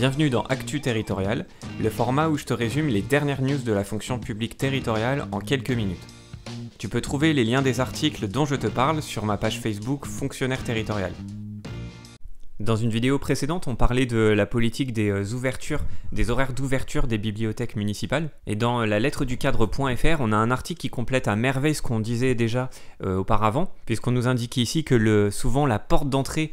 Bienvenue dans Actu Territorial, le format où je te résume les dernières news de la fonction publique territoriale en quelques minutes. Tu peux trouver les liens des articles dont je te parle sur ma page Facebook Fonctionnaire Territorial. Dans une vidéo précédente, on parlait de la politique des euh, ouvertures, des horaires d'ouverture des bibliothèques municipales. Et dans euh, la lettre du cadre.fr, on a un article qui complète à merveille ce qu'on disait déjà euh, auparavant, puisqu'on nous indique ici que le, souvent la porte d'entrée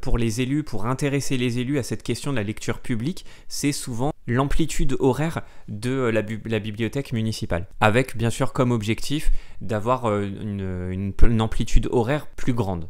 pour les élus, pour intéresser les élus à cette question de la lecture publique, c'est souvent l'amplitude horaire de la, bibliothèque municipale, avec bien sûr comme objectif d'avoir une amplitude horaire plus grande.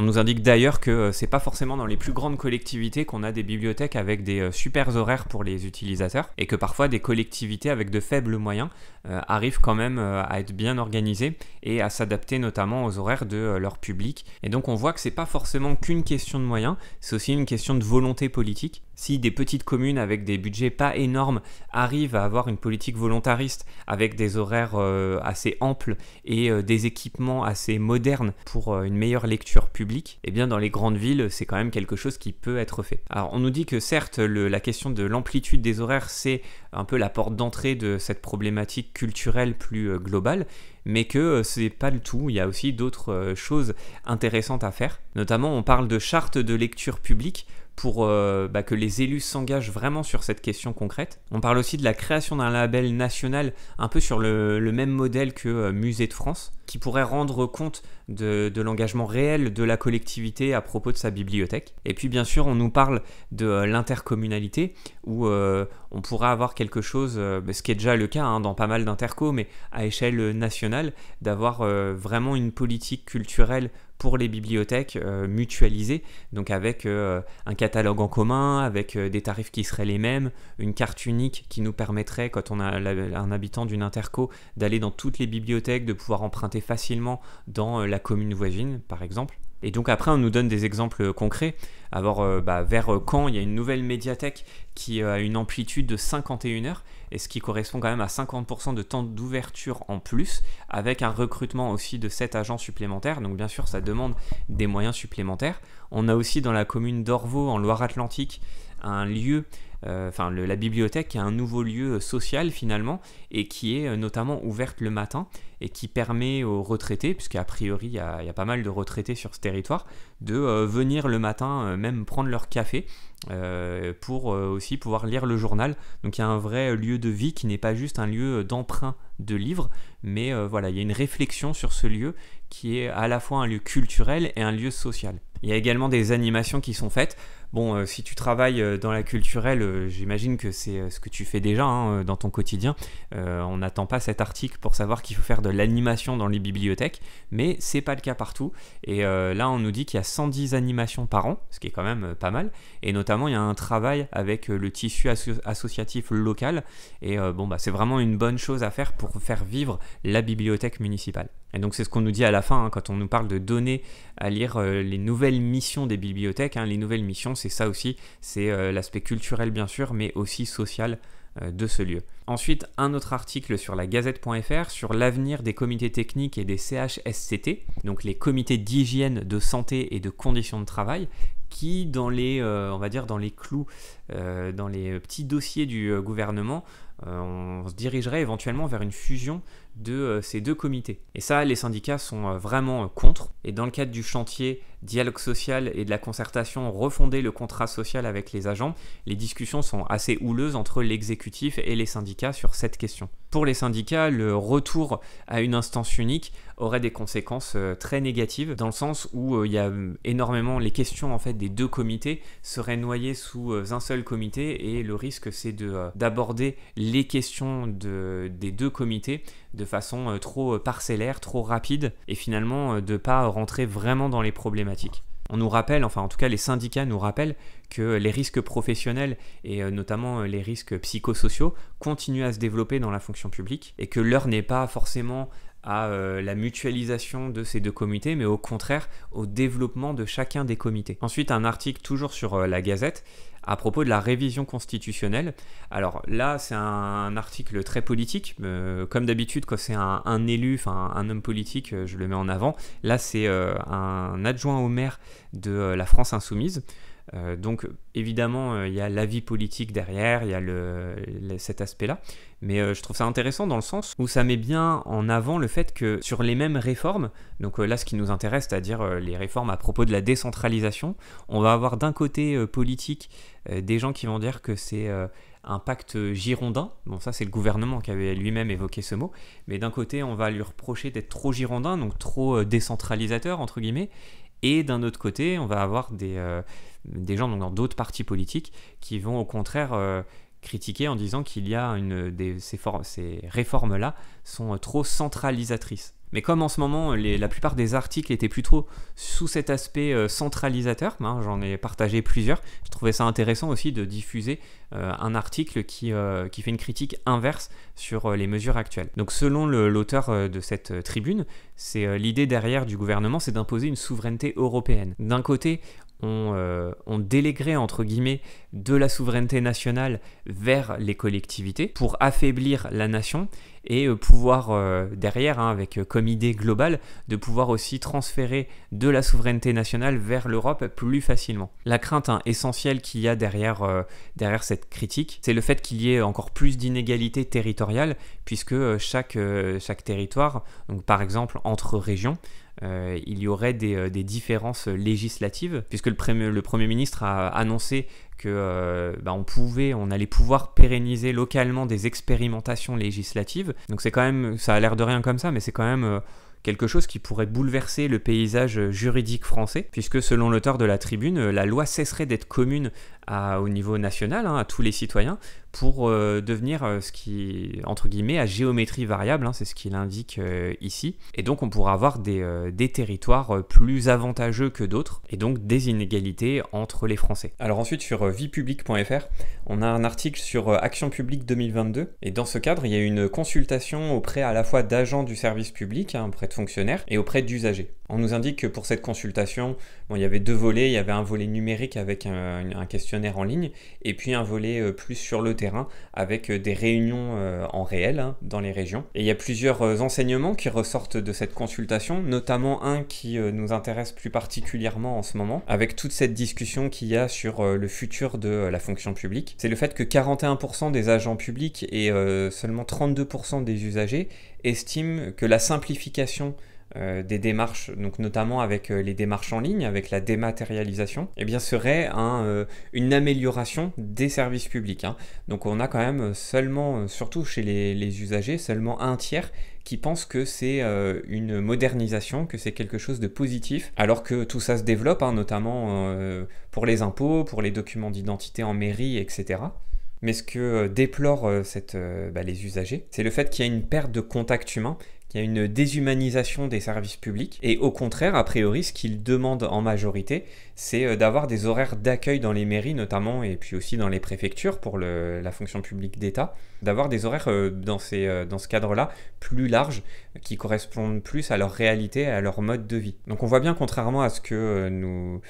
On nous indique d'ailleurs que euh, c'est pas forcément dans les plus grandes collectivités qu'on a des bibliothèques avec des euh, super horaires pour les utilisateurs et que parfois des collectivités avec de faibles moyens euh, arrivent quand même à être bien organisées et à s'adapter notamment aux horaires de leur public. Et donc on voit que c'est pas forcément qu'une question de moyens, c'est aussi une question de volonté politique si des petites communes avec des budgets pas énormes arrivent à avoir une politique volontariste avec des horaires euh, assez amples et euh, des équipements assez modernes pour euh, une meilleure lecture publique, eh bien dans les grandes villes, c'est quand même quelque chose qui peut être fait. Alors on nous dit que certes, la question de l'amplitude des horaires, c'est un peu la porte d'entrée de cette problématique culturelle plus globale, mais que c'est pas le tout, il y a aussi d'autres choses intéressantes à faire. Notamment, on parle de charte de lecture publique pour euh, bah, que les élus s'engagent vraiment sur cette question concrète. On parle aussi de la création d'un label national, un peu sur le, même modèle que euh, Musée de France, qui pourrait rendre compte de, l'engagement réel de la collectivité à propos de sa bibliothèque. Et puis bien sûr, on nous parle de euh, l'intercommunalité, où on pourrait avoir quelque chose, bah, ce qui est déjà le cas hein, dans pas mal d'interco, mais à échelle nationale, d'avoir vraiment une politique culturelle pour les bibliothèques euh, mutualisées, donc avec euh, un catalogue en commun, avec euh, des tarifs qui seraient les mêmes, une carte unique qui nous permettrait, quand on a un habitant d'une interco, d'aller dans toutes les bibliothèques, de pouvoir emprunter facilement dans la commune voisine, par exemple. Et donc après, on nous donne des exemples euh, concrets. Alors, euh, bah, vers euh, Caen, il y a une nouvelle médiathèque qui a une amplitude de 51 heures, et ce qui correspond quand même à 50% de temps d'ouverture en plus, avec un recrutement aussi de 7 agents supplémentaires. Donc bien sûr, ça demande des moyens supplémentaires. On a aussi dans la commune d'Orvaux, en Loire-Atlantique, un lieu euh, enfin la bibliothèque est un nouveau lieu euh, social finalement et qui est euh, notamment ouverte le matin et qui permet aux retraités, puisqu'à priori il y, a pas mal de retraités sur ce territoire, de venir le matin même prendre leur café pour aussi pouvoir lire le journal. Donc il y a un vrai lieu de vie qui n'est pas juste un lieu d'emprunt de livres, mais voilà, il y a une réflexion sur ce lieu qui est à la fois un lieu culturel et un lieu social. Il y a également des animations qui sont faites. Bon, euh, si tu travailles euh, dans la culturelle, euh, j'imagine que c'est ce que tu fais déjà hein, dans ton quotidien. on n'attend pas cet article pour savoir qu'il faut faire de l'animation dans les bibliothèques, mais c'est pas le cas partout. Et là, on nous dit qu'il y a 110 animations par an, ce qui est quand même pas mal. Et notamment, il y a un travail avec le tissu associatif local. Et bon, bah, c'est vraiment une bonne chose à faire pour faire vivre la bibliothèque municipale. Et donc c'est ce qu'on nous dit à la fin hein, quand on nous parle de donner à lire les nouvelles missions des bibliothèques. Hein, les nouvelles missions, c'est ça aussi, c'est euh, l'aspect culturel bien sûr, mais aussi social euh, de ce lieu. Ensuite, un autre article sur la gazette.fr sur l'avenir des comités techniques et des CHSCT, donc les comités d'hygiène, de santé et de conditions de travail, qui, dans les, euh, on va dire, dans les clous, euh, dans les petits dossiers du euh, gouvernement, on se dirigerait éventuellement vers une fusion de ces deux comités. Et ça, les syndicats sont vraiment contre. Et dans le cadre du chantier dialogue social et de la concertation refonder le contrat social avec les agents, les discussions sont assez houleuses entre l'exécutif et les syndicats sur cette question. Pour les syndicats, le retour à une instance unique aurait des conséquences euh, très négatives, dans le sens où euh, il y a euh, énormément les questions en fait des deux comités seraient noyées sous un seul comité et le risque c'est d'aborder les questions des deux comités de façon trop parcellaire, trop rapide et finalement de ne pas rentrer vraiment dans les problématiques. On nous rappelle, enfin en tout cas les syndicats nous rappellent que les risques professionnels et notamment les risques psychosociaux continuent à se développer dans la fonction publique et que l'heure n'est pas forcément à euh, la mutualisation de ces deux comités, mais au contraire au développement de chacun des comités. Ensuite, un article toujours sur euh, la Gazette à propos de la révision constitutionnelle. Alors là, c'est un, article très politique. Euh, comme d'habitude, quand c'est un, un, élu, enfin un homme politique, je le mets en avant. Là, c'est un adjoint au maire de la France insoumise. Euh, donc évidemment, euh, il y a l'avis politique derrière, il y a le, cet aspect-là, mais euh, je trouve ça intéressant dans le sens où ça met bien en avant le fait que sur les mêmes réformes, donc là ce qui nous intéresse, c'est-à-dire les réformes à propos de la décentralisation, on va avoir d'un côté politique des gens qui vont dire que c'est un pacte girondin. Bon, ça, c'est le gouvernement qui avait lui-même évoqué ce mot. Mais d'un côté, on va lui reprocher d'être trop girondin, donc trop décentralisateur, entre guillemets. Et d'un autre côté, on va avoir des, euh, des gens donc, dans d'autres partis politiques qui vont au contraire euh, critiquer en disant qu'il y a une, des, ces, ces réformes-là sont euh, trop centralisatrices. Mais comme en ce moment, la plupart des articles étaient plutôt sous cet aspect centralisateur, hein, j'en ai partagé plusieurs, je trouvais ça intéressant aussi de diffuser un article qui, qui, fait une critique inverse sur les mesures actuelles. Donc selon l'auteur de cette tribune, c'est euh, l'idée derrière du gouvernement, c'est d'imposer une souveraineté européenne. D'un côté, on, euh, délégrait entre guillemets de la souveraineté nationale vers les collectivités pour affaiblir la nation et euh, pouvoir derrière, hein, avec comme idée globale, de pouvoir aussi transférer de la souveraineté nationale vers l'Europe plus facilement. La crainte hein, essentielle qu'il y a derrière, derrière cette critique, c'est le fait qu'il y ait encore plus d'inégalités territoriales puisque chaque, chaque territoire, donc par exemple entre régions, euh, il y aurait des, euh, différences législatives, puisque le, Premier ministre a annoncé que euh, bah, on pouvait, on allait pouvoir pérenniser localement des expérimentations législatives. Donc c'est quand même, ça a l'air de rien comme ça, mais c'est quand même quelque chose qui pourrait bouleverser le paysage juridique français, puisque selon l'auteur de la tribune, la loi cesserait d'être commune au niveau national, hein, à tous les citoyens, pour euh, devenir euh, ce qui, entre guillemets, à géométrie variable, hein, c'est ce qu'il indique euh, ici. Et donc on pourra avoir des, des territoires plus avantageux que d'autres, et donc des inégalités entre les Français. Alors ensuite sur viepublic.fr, on a un article sur Action publique 2022, et dans ce cadre, il y a une consultation auprès à la fois d'agents du service public, hein, auprès de fonctionnaires, et auprès d'usagers. On nous indique que pour cette consultation, il y avait deux volets. Il y avait un volet numérique avec un, questionnaire en ligne et puis un volet euh, plus sur le terrain avec euh, des réunions euh, en réel hein, dans les régions. Et il y a plusieurs enseignements qui ressortent de cette consultation, notamment un qui nous intéresse plus particulièrement en ce moment, avec toute cette discussion qu'il y a sur le futur de la fonction publique. C'est le fait que 41% des agents publics et seulement 32% des usagers estiment que la simplification euh, des démarches, donc notamment avec euh, les démarches en ligne, avec la dématérialisation, eh bien serait euh, une amélioration des services publics. Hein. Donc on a quand même seulement, surtout chez les, usagers, seulement un tiers qui pense que c'est une modernisation, que c'est quelque chose de positif, alors que tout ça se développe, hein, notamment pour les impôts, pour les documents d'identité en mairie, etc. Mais ce que déplorent bah, les usagers, c'est le fait qu'il y a une perte de contact humain il y a une déshumanisation des services publics. Et au contraire, a priori, ce qu'ils demandent en majorité, c'est euh, d'avoir des horaires d'accueil dans les mairies notamment, et puis aussi dans les préfectures pour la fonction publique d'État, d'avoir des horaires euh, dans, ces, euh, dans ce cadre-là plus larges, qui correspondent plus à leur réalité, à leur mode de vie. Donc on voit bien, contrairement à ce que nous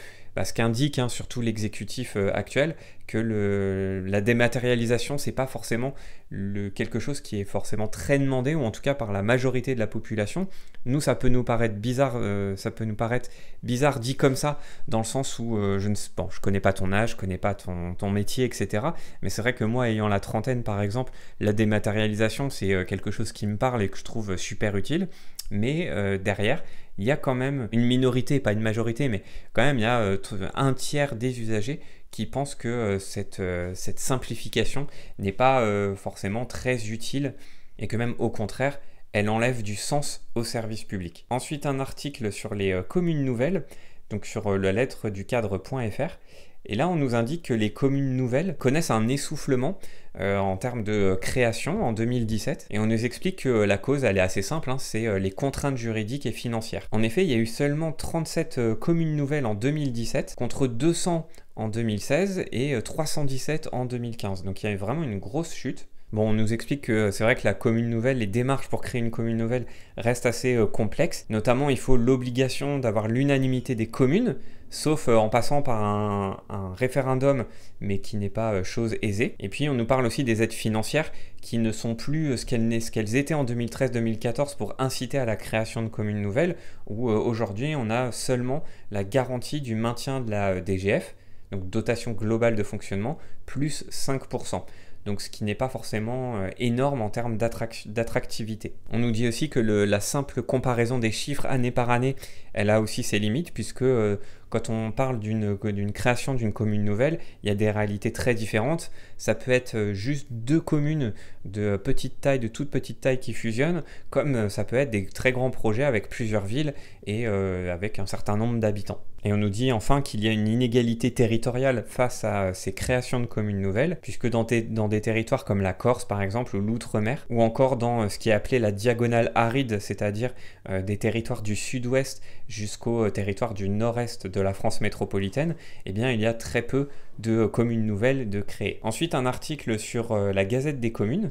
ce qu'indique hein, surtout l'exécutif euh, actuel, que la dématérialisation, c'est pas forcément quelque chose qui est forcément très demandé, ou en tout cas par la majorité de la population. Nous, ça peut nous paraître bizarre, euh, ça peut nous paraître bizarre dit comme ça, dans le sens où euh, je ne je connais pas ton âge, je connais pas ton, ton métier, etc. Mais c'est vrai que moi, ayant la trentaine, par exemple, la dématérialisation, c'est quelque chose qui me parle et que je trouve super utile. Mais derrière, il y a quand même une minorité, pas une majorité, mais quand même, il y a euh, un tiers des usagers qui pensent que euh, euh, cette, simplification n'est pas forcément très utile et que même au contraire, elle enlève du sens au service public. Ensuite, un article sur les communes nouvelles, donc sur la lettre du cadre.fr, et là, on nous indique que les communes nouvelles connaissent un essoufflement euh, en termes de euh, création en 2017. Et on nous explique que euh, la cause, elle est assez simple, hein, c'est les contraintes juridiques et financières. En effet, il y a eu seulement 37 communes nouvelles en 2017 contre 200 en 2016 et 317 en 2015. Donc il y a eu vraiment une grosse chute. Bon, on nous explique que c'est vrai que la commune nouvelle, les démarches pour créer une commune nouvelle restent assez euh, complexes. Notamment, il faut l'obligation d'avoir l'unanimité des communes, sauf euh, en passant par un, référendum, mais qui n'est pas euh, chose aisée. Et puis, on nous parle aussi des aides financières qui ne sont plus ce qu'elles étaient en 2013-2014 pour inciter à la création de communes nouvelles, où aujourd'hui, on a seulement la garantie du maintien de la DGF, donc dotation globale de fonctionnement, plus 5% donc ce qui n'est pas forcément euh, énorme en termes d'attractivité. On nous dit aussi que la simple comparaison des chiffres année par année, elle a aussi ses limites, puisque euh, quand on parle d'une création d'une commune nouvelle, il y a des réalités très différentes. Ça peut être euh, juste deux communes de petite taille, de toute petite taille qui fusionnent, comme ça peut être des très grands projets avec plusieurs villes et avec un certain nombre d'habitants. Et on nous dit enfin qu'il y a une inégalité territoriale face à euh, ces créations de communes nouvelles, puisque dans, des, territoires comme la Corse par exemple ou l'Outre-mer, ou encore dans euh, ce qui est appelé la diagonale aride, c'est-à-dire euh, des territoires du sud-ouest jusqu'au territoire du nord-est de la France métropolitaine, eh bien il y a très peu de communes nouvelles de créer. Ensuite un article sur la Gazette des communes,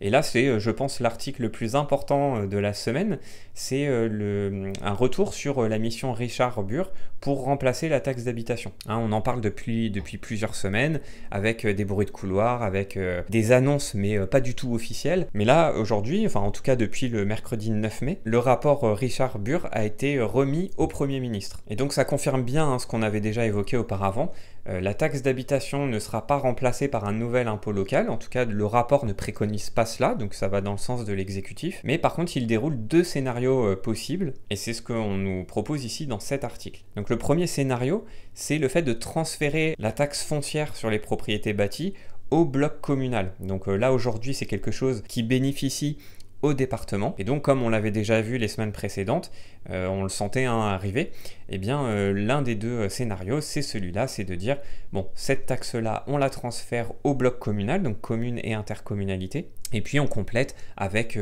et là, c'est, euh, je pense, l'article le plus important euh, de la semaine. C'est euh, un retour sur la mission Richard Burr pour remplacer la taxe d'habitation. Hein, on en parle depuis, plusieurs semaines, avec des bruits de couloir, avec des annonces, mais pas du tout officielles. Mais là, aujourd'hui, enfin en tout cas depuis le mercredi 9 mai, le rapport Richard Burr a été remis au Premier ministre. Et donc ça confirme bien hein, ce qu'on avait déjà évoqué auparavant, euh, la taxe d'habitation ne sera pas remplacée par un nouvel impôt local, en tout cas le rapport ne préconise pas cela, donc ça va dans le sens de l'exécutif, mais par contre il déroule deux scénarios euh, possibles, et c'est ce qu'on nous propose ici dans cet article. Donc le premier scénario, c'est le fait de transférer la taxe foncière sur les propriétés bâties au bloc communal. Donc euh, là aujourd'hui c'est quelque chose qui bénéficie au département. Et donc, comme on l'avait déjà vu les semaines précédentes, euh, on le sentait hein, arriver, et eh bien, euh, l'un des deux euh, scénarios, c'est celui-là, c'est de dire, bon, cette taxe-là, on la transfère au bloc communal, donc commune et intercommunalité, et puis on complète avec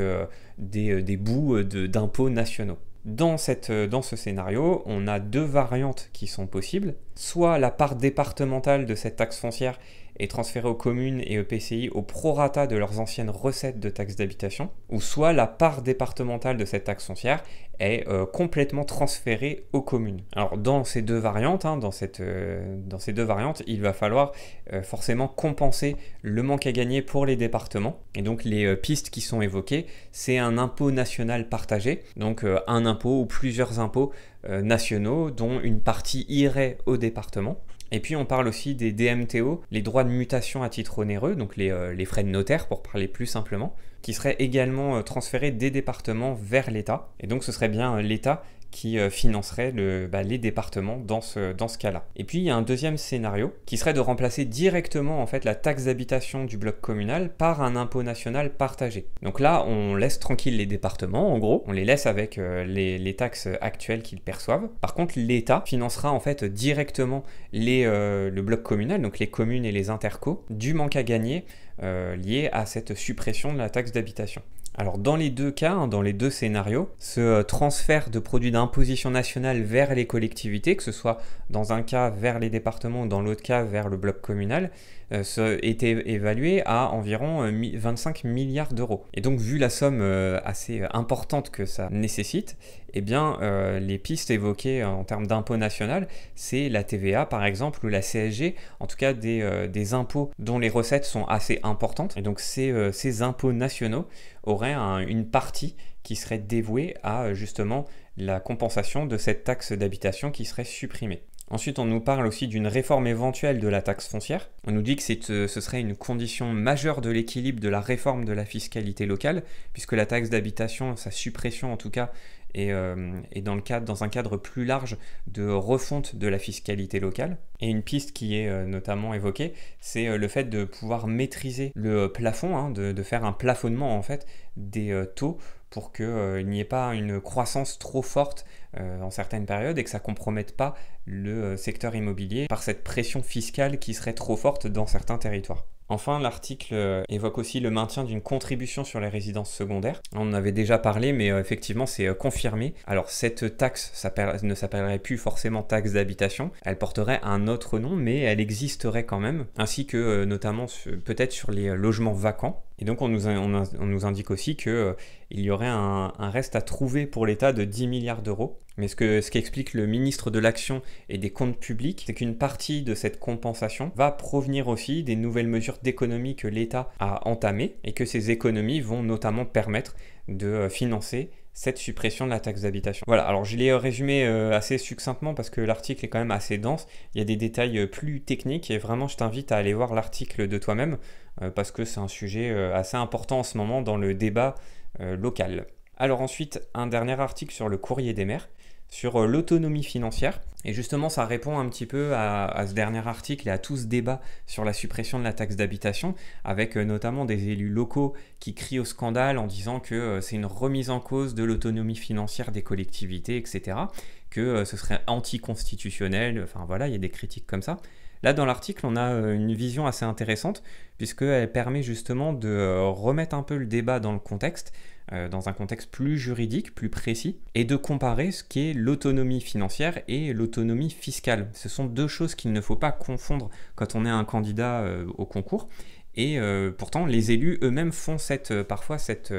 des, bouts d'impôts nationaux. Dans, cette, dans ce scénario, on a deux variantes qui sont possibles, soit la part départementale de cette taxe foncière est transférée aux communes et au PCI au prorata de leurs anciennes recettes de taxes d'habitation, ou soit la part départementale de cette taxe foncière est euh, complètement transférée aux communes. Alors dans ces deux variantes, hein, euh, dans, ces deux variantes, il va falloir euh, forcément compenser le manque à gagner pour les départements. Et donc les pistes qui sont évoquées, c'est un impôt national partagé, donc un impôt ou plusieurs impôts nationaux dont une partie irait au département et puis on parle aussi des DMTO, les droits de mutation à titre onéreux, donc euh, les, frais de notaire pour parler plus simplement, qui seraient également euh, transférés des départements vers l'État. Et donc ce serait bien euh, l'État qui euh, financerait bah, les départements dans ce, cas-là. Et puis il y a un deuxième scénario qui serait de remplacer directement en fait la taxe d'habitation du bloc communal par un impôt national partagé. Donc là on laisse tranquille les départements en gros, on les laisse avec euh, les, taxes actuelles qu'ils perçoivent. Par contre l'État financera en fait directement euh, le bloc communal, donc les communes et les intercos, du manque à gagner lié à cette suppression de la taxe d'habitation. Alors dans les deux cas, hein, dans les deux scénarios, ce euh, transfert de produits d'imposition nationale vers les collectivités, que ce soit dans un cas vers les départements, dans l'autre cas vers le bloc communal, était euh, évalué à environ 25 euh, milliards d'euros. Et donc vu la somme euh, assez importante que ça nécessite, eh bien, les pistes évoquées en termes d'impôt national, c'est la TVA par exemple ou la CSG, en tout cas des, impôts dont les recettes sont assez importantes. Et donc ces, impôts nationaux auraient une partie qui serait dévouée à justement la compensation de cette taxe d'habitation qui serait supprimée. Ensuite, on nous parle aussi d'une réforme éventuelle de la taxe foncière. On nous dit que euh, ce serait une condition majeure de l'équilibre de la réforme de la fiscalité locale, puisque la taxe d'habitation, sa suppression en tout cas, est, euh, dans, le cadre, dans un cadre plus large de refonte de la fiscalité locale. Et une piste qui est euh, notamment évoquée, c'est le fait de pouvoir maîtriser le plafond, hein, de, de, faire un plafonnement en fait des taux pour qu'il euh, n'y ait pas une croissance trop forte euh, en certaines périodes et que ça ne compromette pas le euh, secteur immobilier par cette pression fiscale qui serait trop forte dans certains territoires. Enfin, l'article évoque aussi le maintien d'une contribution sur les résidences secondaires. On en avait déjà parlé, mais effectivement, c'est confirmé. Alors, cette taxe ne s'appellerait plus forcément taxe d'habitation. Elle porterait un autre nom, mais elle existerait quand même. Ainsi que, notamment, peut-être sur les logements vacants. Et donc on nous, on, nous indique aussi qu'il euh, y aurait un, reste à trouver pour l'État de 10 milliards d'euros. Mais ce que ce qu'explique le ministre de l'Action et des Comptes publics, c'est qu'une partie de cette compensation va provenir aussi des nouvelles mesures d'économie que l'État a entamées et que ces économies vont notamment permettre de euh, financer cette suppression de la taxe d'habitation. Voilà, alors je l'ai résumé euh, assez succinctement parce que l'article est quand même assez dense, il y a des détails euh, plus techniques et vraiment je t'invite à aller voir l'article de toi-même euh, parce que c'est un sujet assez important en ce moment dans le débat local. Alors ensuite, un dernier article sur le courrier des maires sur euh, l'autonomie financière. Et justement, ça répond un petit peu à, ce dernier article et à tout ce débat sur la suppression de la taxe d'habitation, avec euh, notamment des élus locaux qui crient au scandale en disant que euh, c'est une remise en cause de l'autonomie financière des collectivités, etc., que ce serait anticonstitutionnel, enfin voilà, il y a des critiques comme ça. Là, dans l'article, on a euh, une vision assez intéressante, puisqu'elle permet justement de euh, remettre un peu le débat dans le contexte, euh, dans un contexte plus juridique, plus précis, et de comparer ce qu'est l'autonomie financière et l'autonomie fiscale. Ce sont deux choses qu'il ne faut pas confondre quand on est un candidat au concours. Et pourtant, les élus eux-mêmes font parfois cette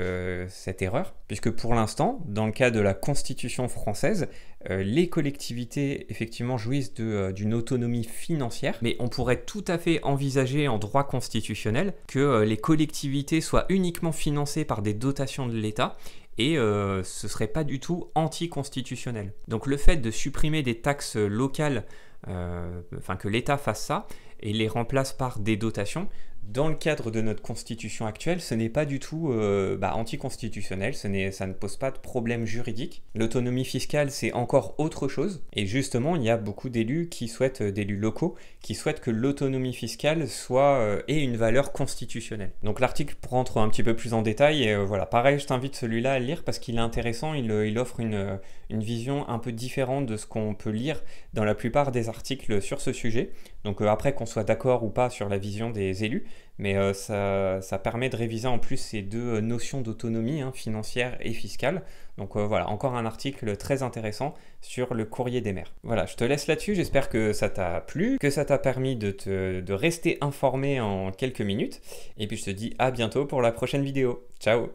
erreur, puisque pour l'instant, dans le cas de la Constitution française, euh, les collectivités effectivement jouissent euh, d'une autonomie financière, mais on pourrait tout à fait envisager en droit constitutionnel que euh, les collectivités soient uniquement financées par des dotations de l'État et ce ce serait pas du tout anticonstitutionnel. Donc le fait de supprimer des taxes locales, enfin que l'État fasse ça et les remplace par des dotations, dans le cadre de notre constitution actuelle, ce n'est pas du tout euh, bah, anticonstitutionnel, ça ne pose pas de problème juridique. L'autonomie fiscale, c'est encore autre chose. Et justement, il y a beaucoup d'élus qui souhaitent, euh, d'élus locaux, qui souhaitent que l'autonomie fiscale soit euh, ait une valeur constitutionnelle. Donc l'article rentre un petit peu plus en détail. Et euh, voilà, pareil, je t'invite celui-là à le lire parce qu'il est intéressant. Il, euh, offre une vision un peu différente de ce qu'on peut lire dans la plupart des articles sur ce sujet. Donc après qu'on soit d'accord ou pas sur la vision des élus, mais euh, ça, permet de réviser en plus ces deux euh, notions d'autonomie hein, financière et fiscale. Donc euh, voilà, encore un article très intéressant sur le courrier des Mers. Voilà, je te laisse là-dessus, j'espère que ça t'a plu, que ça t'a permis de, te, de rester informé en quelques minutes, et puis je te dis à bientôt pour la prochaine vidéo. Ciao